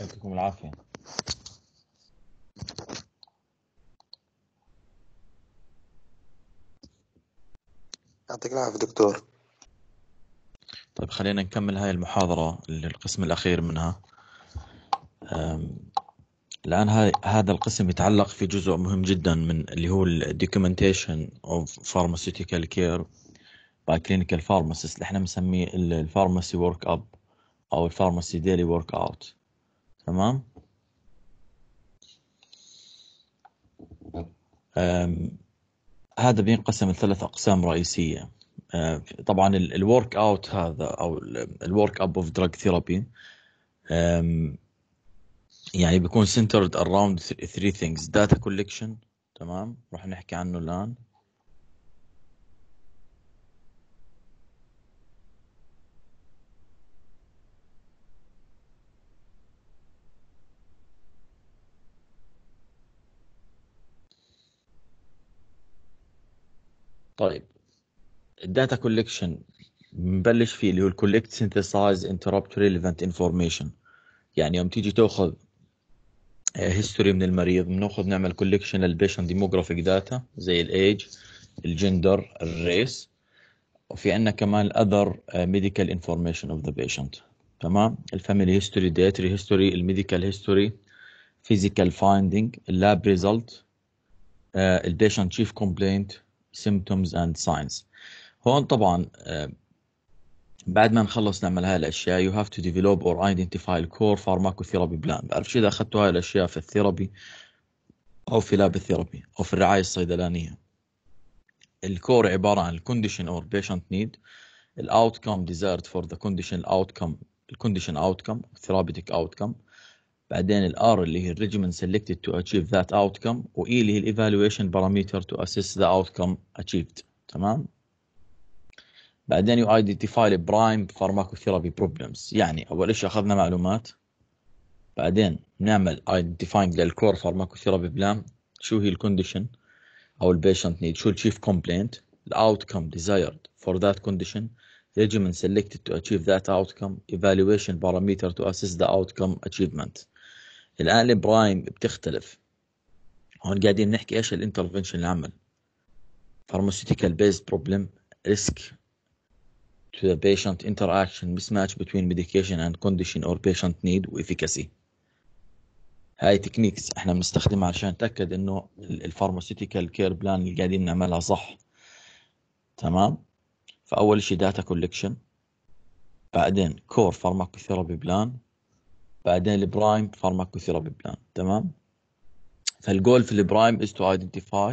يعطيكم العافية يعطيك العافية دكتور طيب خلينا نكمل هاي المحاضرة القسم الأخير منها الآن هذا القسم يتعلق في جزء مهم جدا من اللي هو Documentation of Pharmaceutical Care by Clinical Pharmacists اللي احنا بنسميه الـ Pharmacy Workup او الـ Pharmacy Daily Workout تمام هذا بينقسم لثلاث اقسام رئيسيه طبعا الورك اوت هذا او الورك اب اوف دراج ثيرابي يعني بيكون سنترد اراوند ثري ثينجز داتا كولكشن تمام راح نحكي عنه الان طيب الداتا كوليكشن بنبلش فيه اللي هو الكوليكت سينثسايز انتربت ريليفنت انفورميشن يعني يوم تيجي تاخذ هيستوري آه، من المريض بناخذ نعمل كوليكشن للبيشن ديموغرافيك داتا زي الايج الجندر الريس وفي عندنا كمان الاذر ميديكال انفورميشن اوف ذا بيشنت تمام الفاميلي هيستوري ديتري هيستوري الميديكال هيستوري فيزيكال فايندينج اللاب ريزلت البيشنت شيف كومبلينت symptoms and signs هون طبعا آه، بعد ما نخلص نعمل هاي الاشياء you have to develop or identify the core pharmacotherapy plan بعرف شو اذا اخذتوا هاي الاشياء في الثيرابي او في لاب الثيرابي او في الرعايه الصيدلانيه الكور عباره عن الكونديشن اور بيشنت نيد الاوتكم desired فور ذا كونديشن اوتكم الكونديشن اوتكم ثيرابيتيك اوتكم بعدين الار اللي هي الريجمن سيلكتد تو اتشيف ذات اوت كم واي اللي هي الايفالويشن باراميتر تو اسيس ذا اوت كم اتشيفد تمام بعدين يو ايدنتيفاي البرايم فارماكوثيرابي بروبلمز يعني اول شيء اخذنا معلومات بعدين نعمل ايدنتيفاينج للكور فارماكوثيرابي بلان شو هي الكونديشن او البيشنت نيد شو الشيف كومبلينت الاوت كم ديزايرد فور ذات كونديشن regimen selected to achieve that outcome evaluation parameter to assess the outcome achievement الان البرايم بتختلف هون قاعدين نحكي ايش الانترفنشن اللي عمل pharmaceutical based problem risk to the patient interaction mismatch between medication and condition or patient need efficacy هاي تكنيكس احنا بنستخدمها عشان نتاكد انه الفارماسيوتيكال كير بلان اللي قاعدين نعملها صح تمام فاول شيء داتا كولكشن بعدين كور فارماكوثيرابي بلان بعدين البرايم فارماكوثيرابي بلان تمام فالجول في البرايم is to identify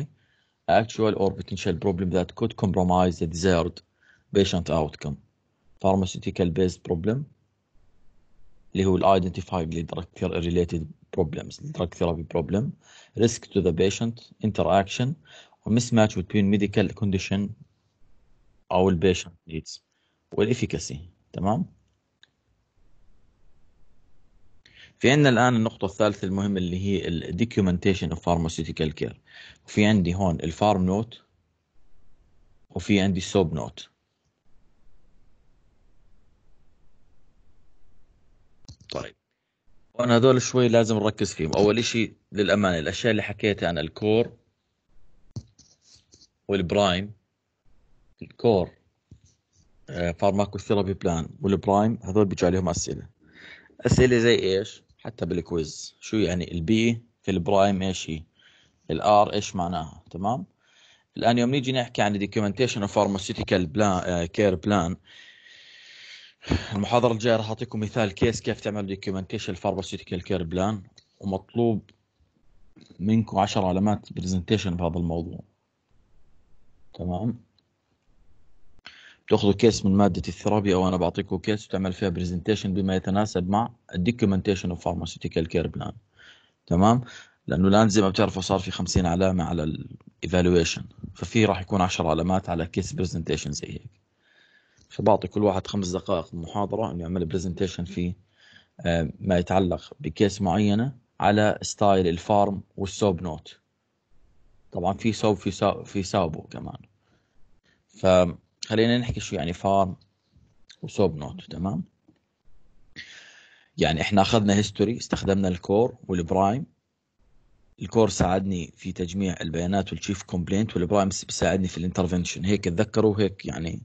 actual or potential problem that could compromise the desired patient outcome pharmaceutical based problem اللي هو الايدنتيفاي drug related problems drug therapy problem risk to the patient interaction or mismatch between medical condition او البيشنت نيدز والافيكاسي تمام في عندنا الان النقطه الثالثه المهمه اللي هي الدوكيومنتيشن اوف فارماسيوتيكال كير وفي عندي هون الفارم نوت وفي عندي السوب نوت طيب وانا هذول شوي لازم نركز فيهم اول شيء للامانه الاشياء اللي حكيتها عن الكور والبرايم الكور فارماكوثيرابي آه، بلان والبرايم هذول بيجي عليهم اسئله اسئله زي ايش حتى بالكويز شو يعني البي في البرايم ايش هي الار ايش معناها تمام الان يوم نيجي نحكي عن دوكيومنتيشن اوف فارماسيوتيكال بلان كير بلان المحاضره الجايه راح اعطيكم مثال كيس كيف تعمل دوكيومنتيشن فارماسيوتيكال كير بلان ومطلوب منكم 10 علامات برزنتيشن بهذا الموضوع تمام تاخذوا كيس من ماده الثيرابي او انا بعطيكم كيس وتعمل فيها برزنتيشن بما يتناسب مع الدوكيومنتيشن اوف فارماسيوتيكال كير بلان تمام لانه الان زي ما بتعرفوا صار في 50 علامه على الايفالويشن ففي راح يكون 10 علامات على كيس برزنتيشن زي هيك فبعطي كل واحد خمس دقائق محاضره انه يعمل برزنتيشن في آه، ما يتعلق بكيس معينه على ستايل الفارم والسوب نوت طبعا في سوب في ساب في سابو كمان ف خلينا نحكي شو يعني فارم وسوب نوت تمام يعني احنا اخذنا هيستوري استخدمنا الكور والبرايم الكور ساعدني في تجميع البيانات والتشيف كومبلينت والبرايم بيساعدني في الانترفنشن هيك تذكروا هيك يعني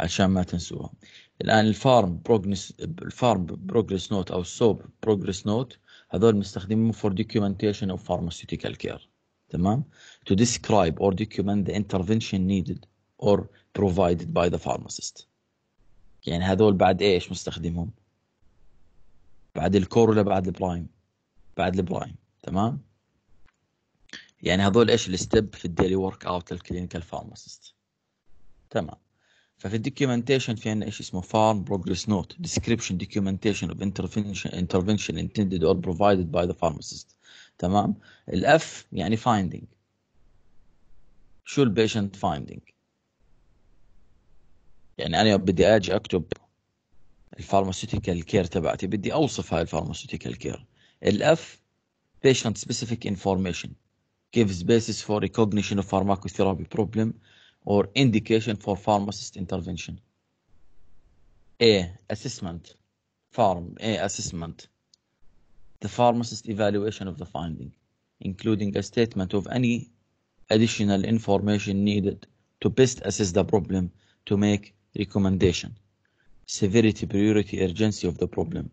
عشان ما تنسوها الان الفارم بروجرس الفارم بروجرس نوت او السوب بروجرس نوت هذول مستخدمين فور دوكيومنتيشن او فارماسيوتيكال كير تمام تو ديسكرايب اور document ذا انترفنشن نيدد or provided by the pharmacist يعني هذول بعد ايش مستخدمهم بعد الكور ولا بعد البرايم بعد البرايم تمام يعني هذول ايش الستيب في الديلي ورك اوت للكلينيكال فارماسيست تمام ففي الدوكيومنتيشن في عندنا شيء اسمه فارم بروجريس نوت ديسكريبشن دوكيومنتيشن اوف انترفنشن انتندد اور بروفايدد باي ذا فارماسيست تمام الاف يعني فايندينج شو البيشنت فايندينج يعني انا بدي اجي اكتب الفارماسيوتيكال كير تبعتي بدي اوصف هاي الفارماسيوتيكال كير الاف patient specific information gives basis for recognition of pharmacotherapy problem or indication for pharmacist intervention A assessment farm A assessment the pharmacist evaluation of the finding including a statement of any additional information needed to best assess the problem to make Recommendation Severity Priority Urgency of the Problem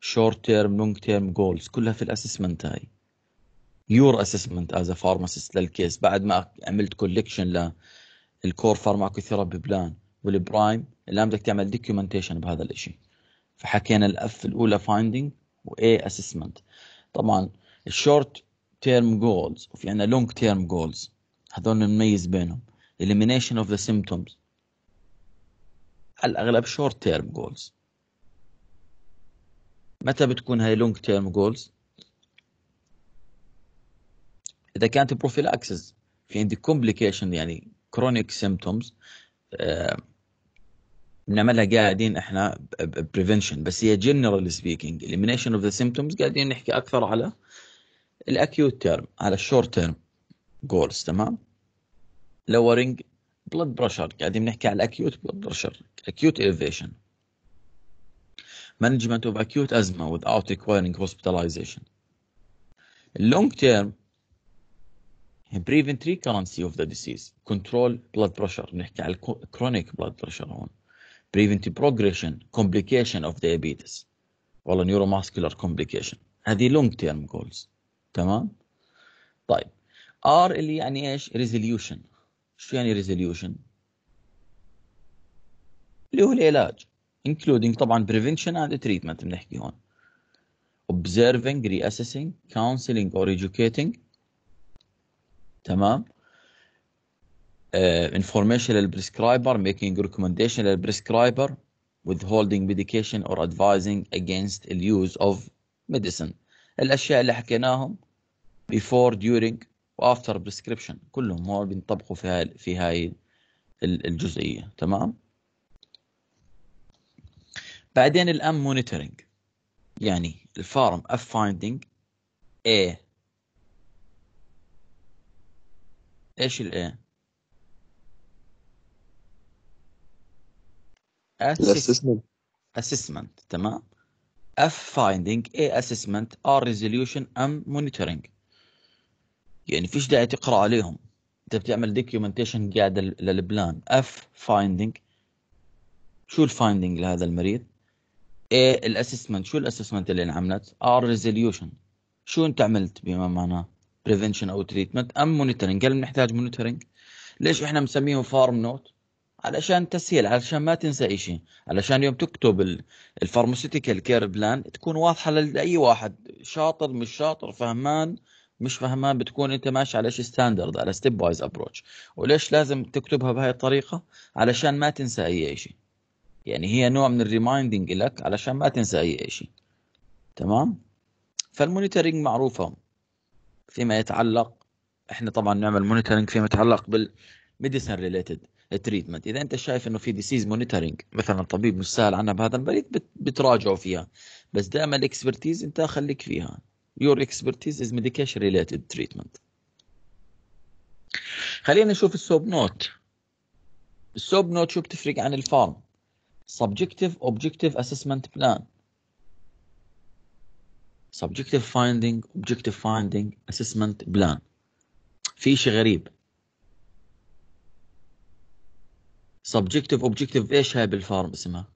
Short Term Long Term Goals كلها في الأسسمنت هاي your assessment as a pharmacist للكيس بعد ما عملت collection للكور core pharmacotherapy بلان والبرايم الان بدك تعمل documentation بهذا الشيء فحكينا الاف الاولى finding و a assessment طبعا short term goals وفي عندنا long term goals هذول نميز بينهم elimination of the symptoms على الاغلب شورت تيرم جولز متى بتكون هاي لونج تيرم جولز اذا كانت بروفيلاكسز في عندي كومبليكيشن يعني كرونيك سيمتومز بنعملها قاعدين احنا بريفنشن بس هي جنرال سبيكينج اليمينيشن اوف ذا سيمتومز قاعدين نحكي اكثر على الاكيوت تيرم على الشورت تيرم جولز تمام lowering بلد بريشر قاعدين بنحكي على الاكيوت بلد بريشر اكيوت اليفيشن management of acute asthma without requiring hospitalization long term prevent recurrence of the disease control blood pressure نحكي على chronic blood pressure هون prevent progression complication of diabetes والله neuromuscular complication هذه long term goals تمام طيب R اللي يعني ايش resolution شو يعني ريزوليوشن؟ اللي هو العلاج including طبعا prevention and treatment بنحكي هون observing, reassessing, counseling or educating تمام uh, information للprescriber making recommendation للprescriber withholding medication or advising against the use of medicine الأشياء اللي حكيناهم before, during وافتر بريسكريبشن كلهم هو بينطبقوا في هاي في هاي الجزئيه تمام بعدين الام مونيتورنج يعني الفارم اف فايندنج اي ايش الاي الاسسمنت اسسمنت تمام اف فايندنج اي اسسمنت ار ريزوليوشن ام مونيتورنج يعني فيش داعي تقرا عليهم انت بتعمل دوكيومنتيشن قاعده للبلان اف فايندنج شو الفايندنج لهذا المريض ايه الاسسمنت شو الاسسمنت اللي انعملت ار ريزوليوشن شو انت عملت بما معناه بريفنشن او تريتمنت ام مونيتورنج هل بنحتاج مونيتورنج ليش احنا مسميهم فارم نوت علشان تسهيل علشان ما تنسى اي شيء علشان يوم تكتب الفارماسيوتيكال كير بلان تكون واضحه لاي واحد شاطر مش شاطر فهمان مش فهمان بتكون انت ماشي على شيء ستاندرد على ستيب وايز ابروتش وليش لازم تكتبها بهاي الطريقه علشان ما تنسى اي شيء يعني هي نوع من الريمايندنج لك علشان ما تنسى اي شيء تمام فالمونيتورنج معروفه فيما يتعلق احنا طبعا نعمل مونيتورنج فيما يتعلق بالميديسن ريليتد تريتمنت اذا انت شايف انه في ديسيز مونيتورنج مثلا طبيب مش سهل عنها بهذا المريض بتراجعوا فيها بس دائما الاكسبرتيز انت خليك فيها your expertise is medication related treatment خلينا نشوف السوب نوت السوب نوت شو بتفرق عن الفارم subjective objective assessment plan subjective finding objective finding assessment plan في شيء غريب subjective objective ايش هاي بالفارم اسمها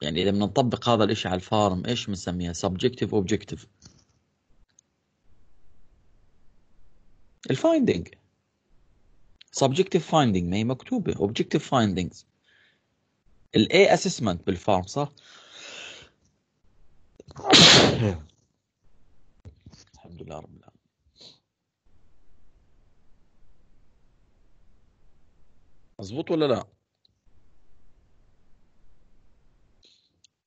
يعني اذا بنطبق هذا الاشي على الفارم ايش بنسميها سبجكتيف اوبجكتيف الفايندينج سبجكتيف فايندينج ما هي مكتوبه اوبجكتيف فايندينجز الاي اسسمنت بالفارم صح الحمد لله رب العالمين مزبوط ولا لا؟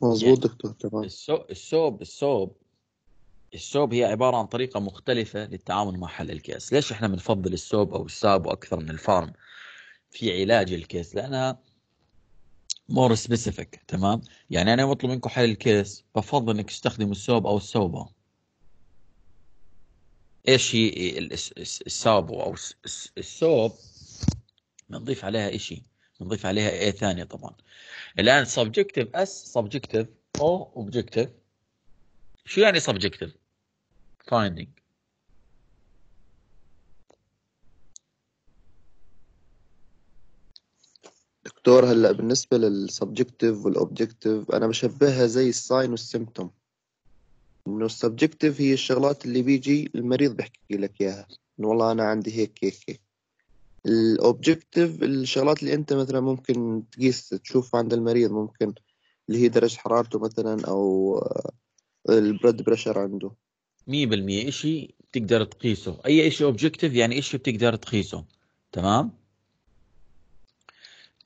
يعني مظبوط دكتور تمام الثوب الثوب الثوب هي عبارة عن طريقة مختلفة للتعامل مع حل الكاس ليش احنا بنفضل الثوب او السابو اكثر من الفارم في علاج الكيس لانها مور سبيسيفيك تمام يعني انا بطلب منكم حل الكيس بفضل انك تستخدموا الثوب او الثوبه ايش هي السابو او الثوب بنضيف عليها شيء نضيف عليها اي ثانيه طبعا الان سبجكتيف اس سبجكتيف او اوبجكتيف شو يعني سبجكتيف فايندينج دكتور هلا بالنسبه للسبجكتيف والاوبجكتيف انا بشبهها زي الساين والسيمتوم انه السبجكتيف هي الشغلات اللي بيجي المريض بيحكي لك اياها انه والله انا عندي هيك هيك هيك الاوبجكتيف الشغلات اللي انت مثلا ممكن تقيس تشوف عند المريض ممكن اللي هي درجه حرارته مثلا او آه، البلد بريشر عنده 100% شيء تقدر تقيسه اي شيء اوبجكتيف يعني شيء بتقدر تقيسه تمام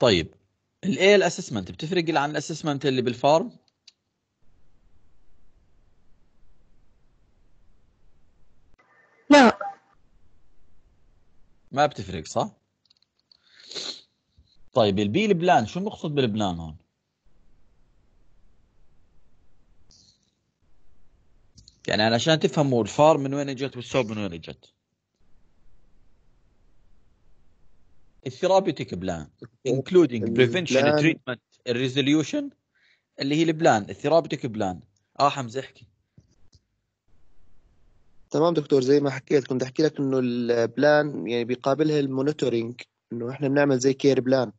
طيب الاي الاسسمنت بتفرق عن الاسسمنت اللي بالفارم ما بتفرق صح؟ طيب البي البلان شو نقصد بالبلان هون؟ يعني انا عشان تفهموا الفار من وين اجت والسوب من وين اجت الثيرابيوتيك بلان انكلودينج بريفنشن تريتمنت الريزوليوشن اللي هي البلان الثيرابيوتيك بلان اه حمزه احكي تمام دكتور زي ما حكيت كنت احكي لك انه البلان يعني بيقابلها المونيتورنج انه احنا بنعمل زي كير بلان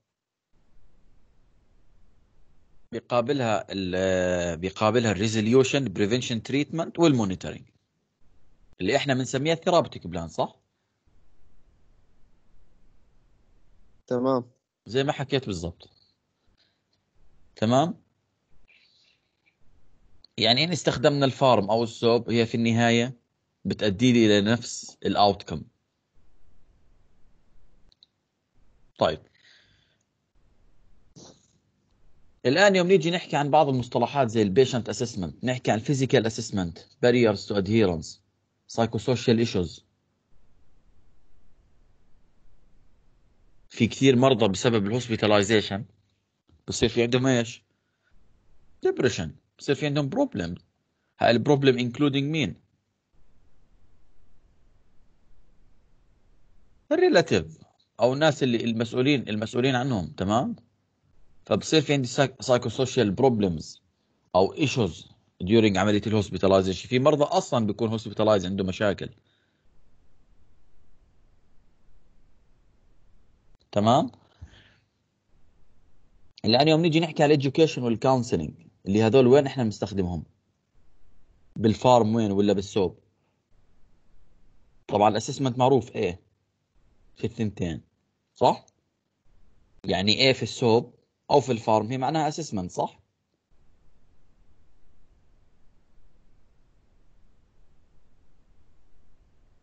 بيقابلها بيقابلها الريزوليوشن بريفنشن تريتمنت والمونيتورنج اللي احنا بنسميها الثيرابيتيك بلان صح؟ تمام زي ما حكيت بالضبط تمام يعني ان استخدمنا الفارم او السوب هي في النهايه بتأدي لي الى نفس الاوتكم طيب الان يوم نيجي نحكي عن بعض المصطلحات زي البيشنت اسسمنت نحكي عن فيزيكال اسسمنت باريرز تو ادهيرنس سايكوسوشيال ايشوز في كثير مرضى بسبب الهوسبيتاليزيشن بصير في عندهم ايش؟ ديبرشن بصير في عندهم بروبلم هاي البروبلم انكلودينج مين؟ الريلاتيف او الناس اللي المسؤولين المسؤولين عنهم تمام فبصير في عندي سايكو سوشيال بروبلمز او ايشوز ديورينج عمليه الهوسبيتاليزيشن في مرضى اصلا بيكون هوسبيتالايز عنده مشاكل تمام الان يوم نيجي نحكي على الاديوكيشن والكونسلنج اللي هذول وين احنا بنستخدمهم بالفارم وين ولا بالسوب طبعا الاسسمنت معروف ايه في الثنتين صح؟ يعني ايه في السوب او في الفارم هي معناها اسسمنت صح؟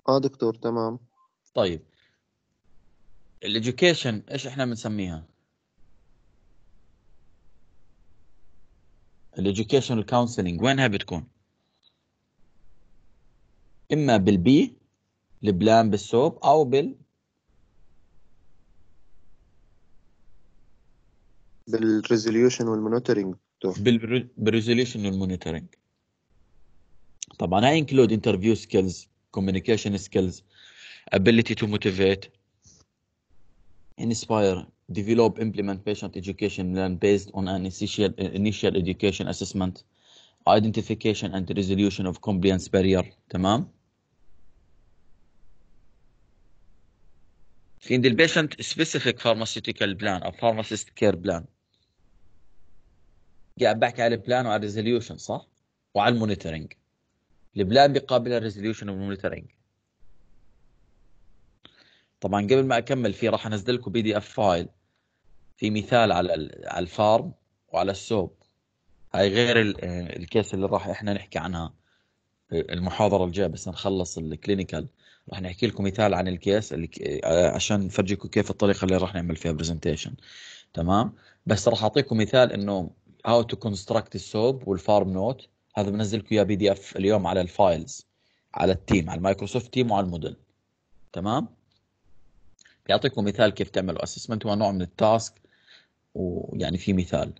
اه دكتور تمام طيب الاديوكيشن ايش احنا بنسميها؟ الاديوكيشن كونسلنج وينها بتكون؟ اما بالبي البلان بالسوب او بال بالريزوليوشن والمونيتورنج بالريزوليوشن والمونيتورنج طبعا هاي انكلود انترفيو سكيلز communication skills, ability to motivate, inspire, develop, implement patient education plan based on an initial, initial education assessment, identification and resolution of compliance barrier. تمام؟ في عند patient specific pharmaceutical plan or pharmacist care plan قاعد بحكي على البلان وعلى الريزوليوشن صح؟ وعلى المونيتورنج البلان بيقابل الريزوليوشن والمونيتورنج طبعا قبل ما اكمل فيه راح انزل لكم بي دي اف فايل في مثال على على الفارم وعلى السوب هاي غير الكيس آه، اللي راح احنا نحكي عنها المحاضرة الجاية بس نخلص الكلينيكال راح نحكي لكم مثال عن الكيس اللي آه، عشان نفرجيكم كيف الطريقة اللي راح نعمل فيها برزنتيشن تمام بس راح اعطيكم مثال انه هاو تو كونستراكت السوب والفارم نوت هذا لكم اياه بي دي اف اليوم على الفايلز على التيم على المايكروسوفت تيم وعلى الموديل تمام بيعطيكم مثال كيف تعملوا اسسمنت هو نوع من التاسك ويعني في مثال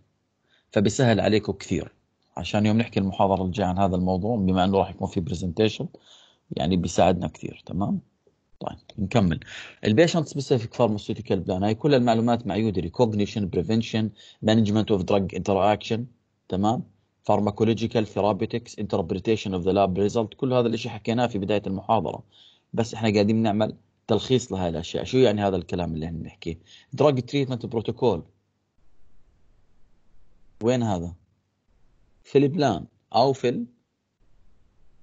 فبيسهل عليكم كثير عشان يوم نحكي المحاضره الجايه عن هذا الموضوع بما انه راح يكون في برزنتيشن يعني بيساعدنا كثير تمام طيب نكمل البيشنت سبيسيفيك فارماسيوتيكال بلان هاي كل المعلومات معيوده ريكوجنيشن بريفنشن مانجمنت اوف دراج انتراكشن تمام فارماكولوجيكال ثيرابيتكس انتربريتيشن اوف ذا لاب ريزلت كل هذا الشيء حكيناه في بدايه المحاضره بس احنا قاعدين نعمل تلخيص لهي الاشياء شو يعني هذا الكلام اللي احنا بنحكيه دراج تريتمنت بروتوكول وين هذا في البلان او في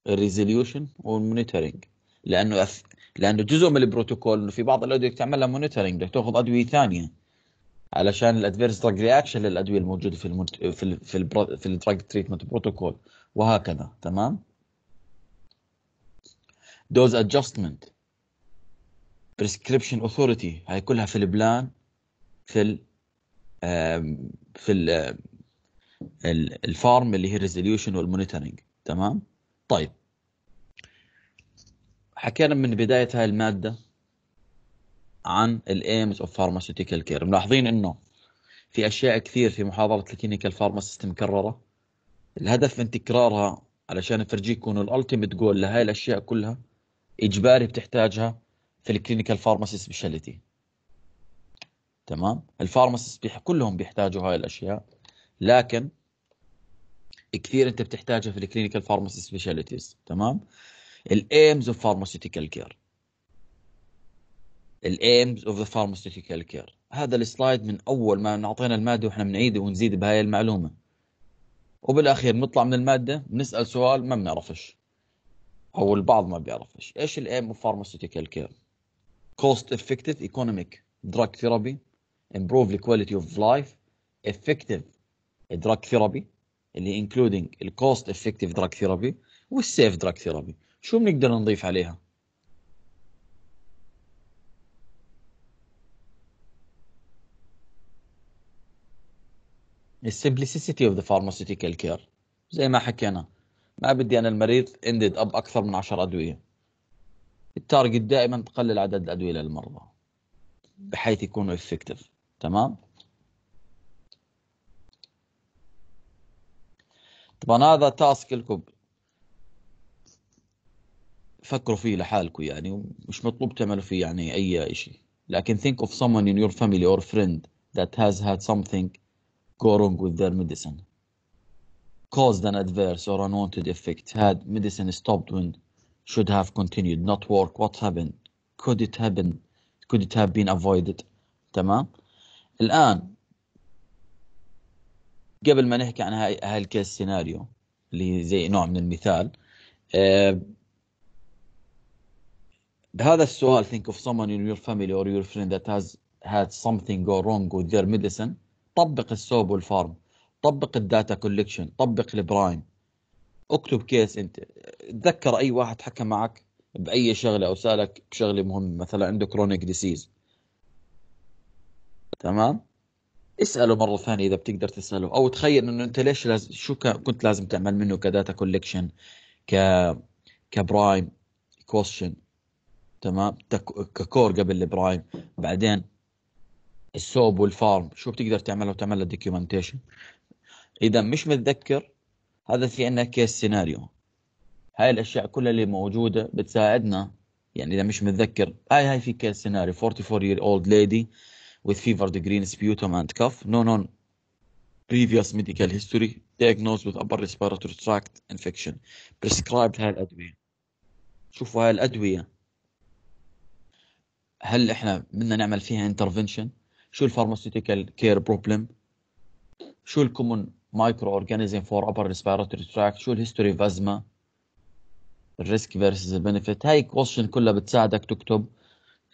الريزوليوشن والمونيتورنج لانه لانه جزء من البروتوكول انه في بعض الادويه تعمل لها مونيتورنج بدك تاخذ ادويه ثانيه علشان الادفيرس دراج رياكشن للادويه الموجوده في المت... في ال... في, في الدراج تريتمنت بروتوكول وهكذا تمام دوز ادجستمنت بريسكريبشن اوثوريتي هاي كلها في البلان في ال في ال الفارم اللي هي الريزوليوشن والمونيتورنج تمام طيب حكينا من بدايه هاي الماده عن الايمز اوف فارماسيوتيكال كير ملاحظين انه في اشياء كثير في محاضره الكلينيكال فارماسيست مكرره الهدف من تكرارها علشان افرجيك انه الالتيميت جول لهي الاشياء كلها اجباري بتحتاجها في الكلينيكال فارماسي سبيشاليتي تمام الفارماسيست بيح... كلهم بيحتاجوا هاي الاشياء لكن كثير انت بتحتاجها في الكلينيكال فارماسي سبيشاليتيز تمام الايمز اوف فارماسيوتيكال كير الايمز اوف ذا فارماسيوتيكال كير هذا السلايد من اول ما نعطينا الماده واحنا بنعيده ونزيد بهاي المعلومه وبالاخير بنطلع من الماده بنسال سؤال ما بنعرفش او البعض ما بيعرفش ايش الايم اوف فارماسيوتيكال كير كوست افكتيف ايكونوميك دراج ثيرابي امبروف the اوف لايف life effective ثيرابي اللي انكلودينج الكوست افكتيف دراج ثيرابي والسيف دراج ثيرابي شو بنقدر نضيف عليها؟ simplicity اوف ذا pharmaceutical كير زي ما حكينا ما بدي انا المريض اندد اب اكثر من 10 ادويه التارجت دائما تقلل عدد الادويه للمرضى بحيث يكونوا افكتيف تمام طبعا هذا تاسك لكم فكروا فيه لحالكم يعني مش مطلوب تعملوا فيه يعني اي شيء لكن think of someone in your family or friend that has had something go wrong with their medicine caused an adverse or unwanted effect had medicine stopped when should have continued not work what happened could it happen could it have been avoided تمام الآن قبل ما نحكي عن هاي هالكيس سيناريو اللي زي نوع من المثال بهذا السؤال think of someone in your family or your friend that has had something go wrong with their medicine طبق السوب والفارم طبق الداتا كوليكشن طبق البرايم اكتب كيس انت تذكر اي واحد حكى معك باي شغله او سالك بشغله مهمه مثلا عنده كرونيك ديسيز تمام اساله مره ثانيه اذا بتقدر تساله او تخيل انه انت ليش لازم شو ك... كنت لازم تعمل منه كداتا كوليكشن ك كبرايم كويشن تمام ككور قبل البرايم بعدين السوب والفارم شو بتقدر تعمل لو تعمل له دوكيومنتيشن اذا مش متذكر هذا في عندنا كيس سيناريو هاي الاشياء كلها اللي موجوده بتساعدنا يعني اذا مش متذكر هاي هاي في كيس سيناريو 44 year old lady with fevered green sputum and cough no non previous medical history diagnosed with upper respiratory tract infection prescribed هاي الادويه شوفوا هاي الادويه هل احنا بدنا نعمل فيها انترفنشن شو الفارماسيوتيكال كير بروبلم شو الكومون مايكرو اورجانيزم فور ابر ريسبيراتوري تراكت شو الهيستوري فازما الريسك فيرسز البنفيت هاي كوشن كلها بتساعدك تكتب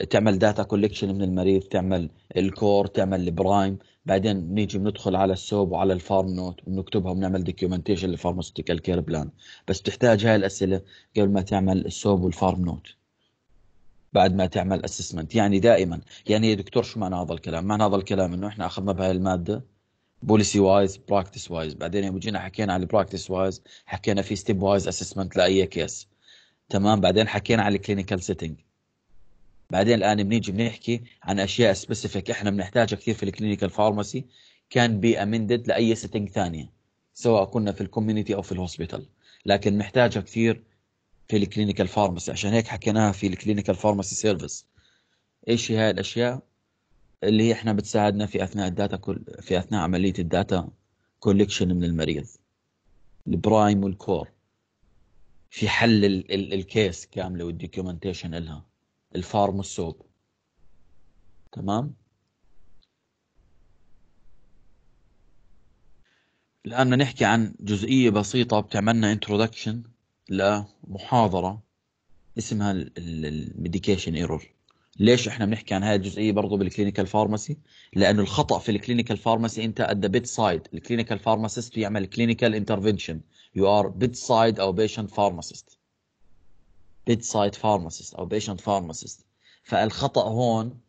تعمل داتا كوليكشن من المريض تعمل الكور تعمل البرايم بعدين بنيجي بندخل على السوب وعلى الفارم نوت بنكتبها وبنعمل دوكيومنتيشن للفارماسيوتيكال كير بلان بس بتحتاج هاي الاسئله قبل ما تعمل السوب والفارم نوت بعد ما تعمل اسسمنت يعني دائما يعني يا دكتور شو معنى هذا الكلام معنى هذا الكلام انه احنا اخذنا بهاي الماده بوليسي وايز براكتس وايز بعدين يوم جينا حكينا على البراكتس وايز حكينا في ستيب وايز اسسمنت لاي كيس تمام بعدين حكينا على الكلينيكال سيتنج بعدين الان بنيجي بنحكي عن اشياء سبيسيفيك احنا بنحتاجها كثير في الكلينيكال فارماسي كان بي امندد لاي سيتنج ثانيه سواء كنا في الكوميونتي او في الهوسبيتال لكن محتاجها كثير في الكلينيكال فارماسي عشان هيك حكيناها في الكلينيكال فارماسي سيرفيس ايش هي هاي الاشياء اللي هي احنا بتساعدنا في اثناء الداتا كل في اثناء عمليه الداتا كولكشن من المريض البرايم والكور في حل ال ال الكيس كامله والدوكيومنتيشن لها الفارم والسوب تمام الان بدنا نحكي عن جزئيه بسيطه بتعملنا انترودكشن لمحاضره اسمها الميديكيشن ايرور ليش احنا بنحكي عن هاي الجزئيه برضه بالكلينيكال فارماسي لانه الخطا في الكلينيكال فارماسي انت ات ذا بيت سايد الكلينيكال فارماسيست يعمل كلينيكال انترفنشن يو ار بيت سايد او بيشنت فارماسيست بيت سايد فارماسيست او بيشنت فارماسيست فالخطا هون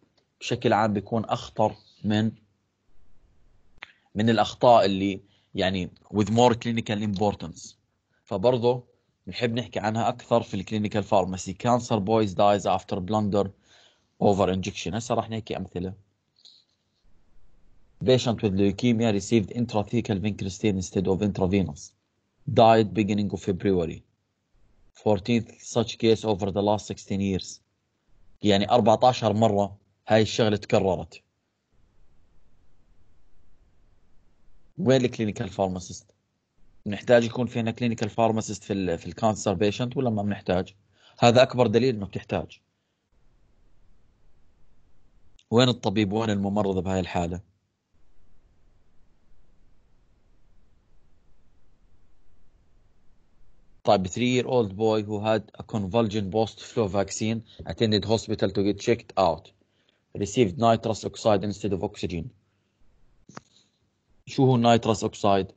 بشكل عام بيكون اخطر من من الاخطاء اللي يعني with more clinical importance فبرضه نحب نحكي عنها اكثر في الكلينيكال فارماسي كانسر بويز دايز افتر بلندر اوفر انجكشن هسه راح نحكي امثله patient with leukemia received intrathecal vincristine instead of intravenous died beginning of February 14th such case over the last 16 years يعني 14 مرة هاي الشغلة تكررت وين الكلينيكال فارماسيست بنحتاج يكون فينا كلينيكال فارماسيست في ال في الكانسر بيشنت ولا ما بنحتاج؟ هذا اكبر دليل انه بتحتاج. وين الطبيب وين الممرض بهاي الحاله؟ طيب 3 year old boy who had a convulsion post flow vaccine attended hospital to get checked out received nitrous oxide instead of oxygen شو هو النيتروس اوكسايد؟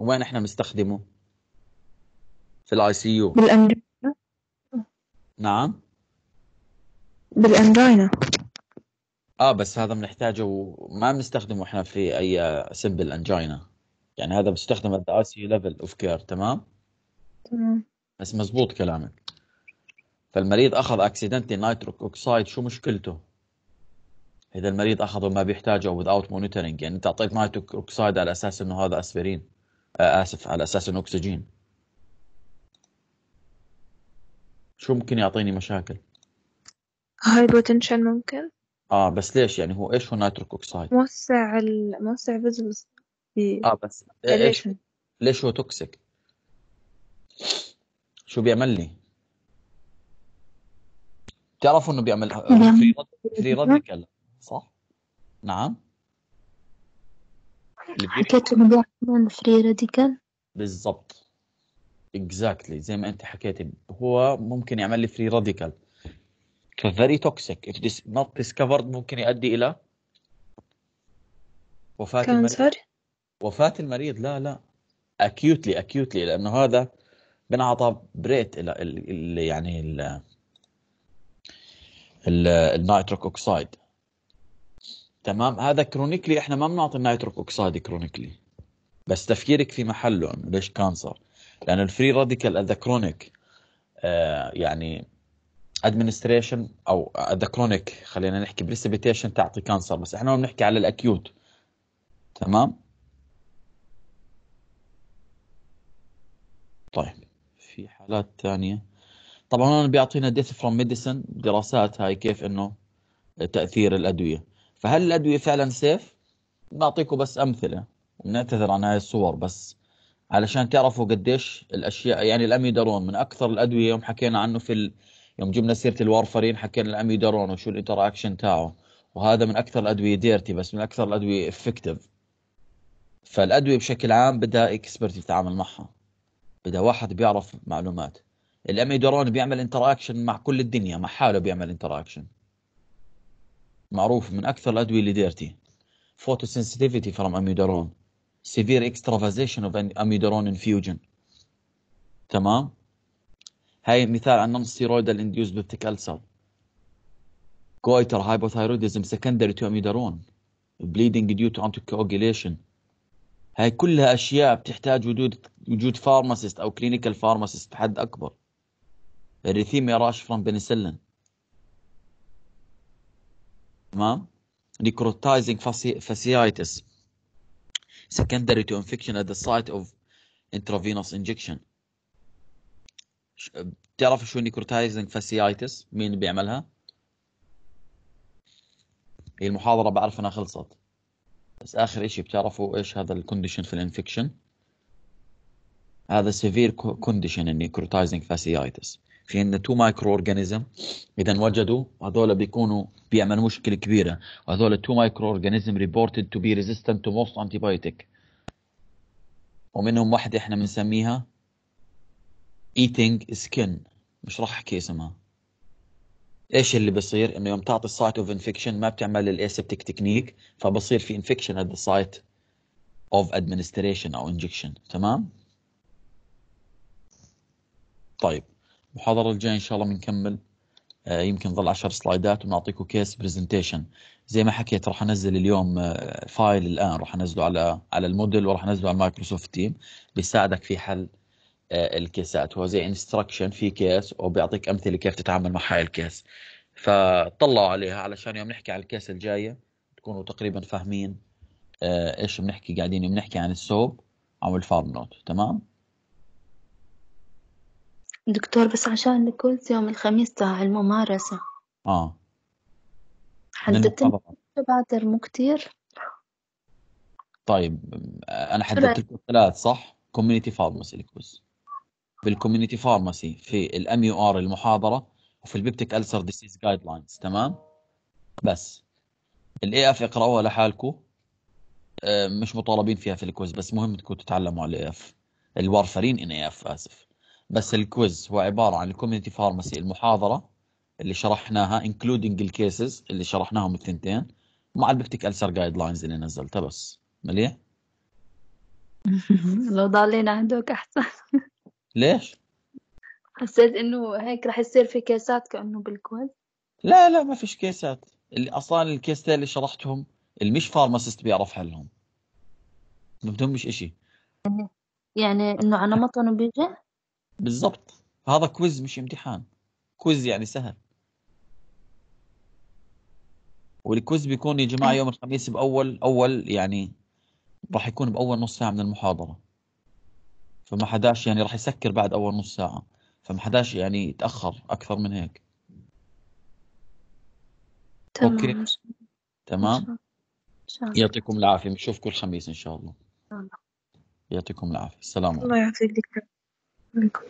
وين احنا بنستخدمه؟ في الاي سي يو بالامريكا نعم بالانجينا اه بس هذا بنحتاجه وما بنستخدمه احنا في اي سمبل انجينا يعني هذا بيستخدم ات اي سي ليفل اوف كير تمام؟ تمام بس مزبوط كلامك فالمريض اخذ اكسيدنتي نيتروك اوكسايد شو مشكلته؟ اذا المريض اخذه ما بيحتاجه without monitoring يعني انت اعطيت نيتروك اوكسايد على اساس انه هذا اسبرين آه، اسف على اساس انه اكسجين شو ممكن يعطيني مشاكل هاي بوتنشال ممكن اه بس ليش يعني هو ايش هو نايتروك اوكسايد موسع ال... موسع فيزلز في إيه. اه بس ايش ليش هو توكسيك شو بيعمل لي بتعرفوا انه بيعمل آه، نعم. فري راديكال صح نعم حكيت لي عن فري راديكال بالضبط اكزاكتلي exactly. زي ما انت حكيت هو ممكن يعمل لي فري راديكال فيري توكسيك اف ذس نوت ديسكفرد ممكن يؤدي الى وفاه كانسر. المريض وفاه المريض لا لا اكيوتلي اكيوتلي لانه هذا بنعطى بريت الى ال يعني ال النيتروك اوكسايد تمام هذا كرونيكلي احنا ما بنعطي النيتروك اوكسايد كرونيكلي بس تفكيرك في محله انه ليش كانسر لانه الفري راديكال ذا كرونيك يعني ادمنستريشن او ذا كرونيك خلينا نحكي بريسبيتيشن تعطي كانسر بس احنا بنحكي على الاكيوت تمام طيب في حالات ثانيه طبعا هون بيعطينا ديث فروم ميديسن دراسات هاي كيف انه تاثير الادويه فهل الأدوية فعلا سيف؟ بعطيكم بس أمثلة ونعتذر عن هاي الصور بس علشان تعرفوا قديش الأشياء يعني الأميدارون من أكثر الأدوية يوم حكينا عنه في ال... يوم جبنا سيرة الوارفرين حكينا الأميدارون وشو الانتراكشن تاعه وهذا من أكثر الأدوية ديرتي بس من أكثر الأدوية افكتيف فالأدوية بشكل عام بدها اكسبرت يتعامل معها بدها واحد بيعرف معلومات الاميدارون بيعمل انتراكشن مع كل الدنيا مع حاله بيعمل انتراكشن معروف من أكثر الأدوية اللي دارتي photosensitivity from amiodarone severe extravasation of amiodarone infusion تمام هاي مثال عن non steroidal induced peptic ulcer goiter hypothyroidism secondary to amiodarone bleeding due to anticoagulation هاي كلها اشياء بتحتاج وجود وجود فارماسيست او كلينيكال فارماسيست بحد اكبر الريثيميا راش فرام بنسلين تمام نيكروتايزنج فاسيايتس سكندري تو انفكشن ات ذا سايت اوف انترافينوس انجكشن بتعرف شو نيكروتايزنج فاسيايتس مين بيعملها هي المحاضرة بعرف انها خلصت بس اخر اشي بتعرفوا ايش هذا الكونديشن في الانفكشن هذا سيفير كونديشن النيكروتايزنج فاسيايتس في عندنا تو مايكرو اورجانيزم اذا وجدوا هذول بيكونوا بيعملوا مشكله كبيره وهذول تو مايكرو اورجانيزم ريبورتد تو بي ريزيستنت تو موست انتي بايوتيك ومنهم واحده احنا بنسميها ايتينج سكن مش راح احكي اسمها ايش اللي بصير انه يوم تعطي السايت اوف انفكشن ما بتعمل الاسبتيك تكنيك فبصير في انفكشن ات ذا سايت اوف ادمنستريشن او انجكشن تمام طيب المحاضره الجايه ان شاء الله بنكمل آه، يمكن ظل 10 سلايدات ونعطيكم كيس برزنتيشن زي ما حكيت راح انزل اليوم فايل آه، الان راح انزله على على الموديل وراح انزله على مايكروسوفت تيم بيساعدك في حل آه، الكيسات هو زي انستراكشن في كيس وبيعطيك امثله كيف تتعامل مع هاي الكيس فطلعوا عليها علشان يوم نحكي على الكيس الجايه تكونوا تقريبا فاهمين ايش بنحكي قاعدين بنحكي عن السوب او الفارم نوت تمام دكتور بس عشان قلت يوم الخميس تاع الممارسة اه حددت بعتر مو كتير طيب انا حددت لكم ثلاث صح؟ كوميونتي فارماسي الكويز بالكوميونتي فارماسي في الام يو ار المحاضره وفي البيبتيك السر ديسيز جايد لاينز تمام؟ بس الاي اف اقراوها لحالكم آه، مش مطالبين فيها في الكويز بس مهم تكونوا تتعلموا على الاي اف الوارفرين ان اي اف اسف بس الكويز هو عباره عن الكوميونتي فارماسي المحاضره اللي شرحناها انكلودنج الكيسز اللي شرحناهم الثنتين مع البكتيك السر جايد لاينز اللي نزلتها بس مليح لو ضلينا عندك احسن ليش حسيت انه هيك رح يصير في كيسات كانه بالكويز لا لا ما فيش كيسات اللي اصلا الكيستين اللي شرحتهم اللي مش فارماسيست بيعرف حلهم ما بدهم مش اشي يعني،, يعني انه على نمطهم بيجي بالضبط هذا كويز مش امتحان كويز يعني سهل والكويز بيكون يا جماعه يوم الخميس باول اول يعني راح يكون باول نص ساعه من المحاضره فما حداش يعني راح يسكر بعد اول نص ساعه فما حداش يعني يتاخر اكثر من هيك تمام اوكي تمام يعطيكم العافيه بنشوفكم الخميس ان شاء الله يعطيكم العافيه السلام عليكم الله يعافيك دكتور 那个。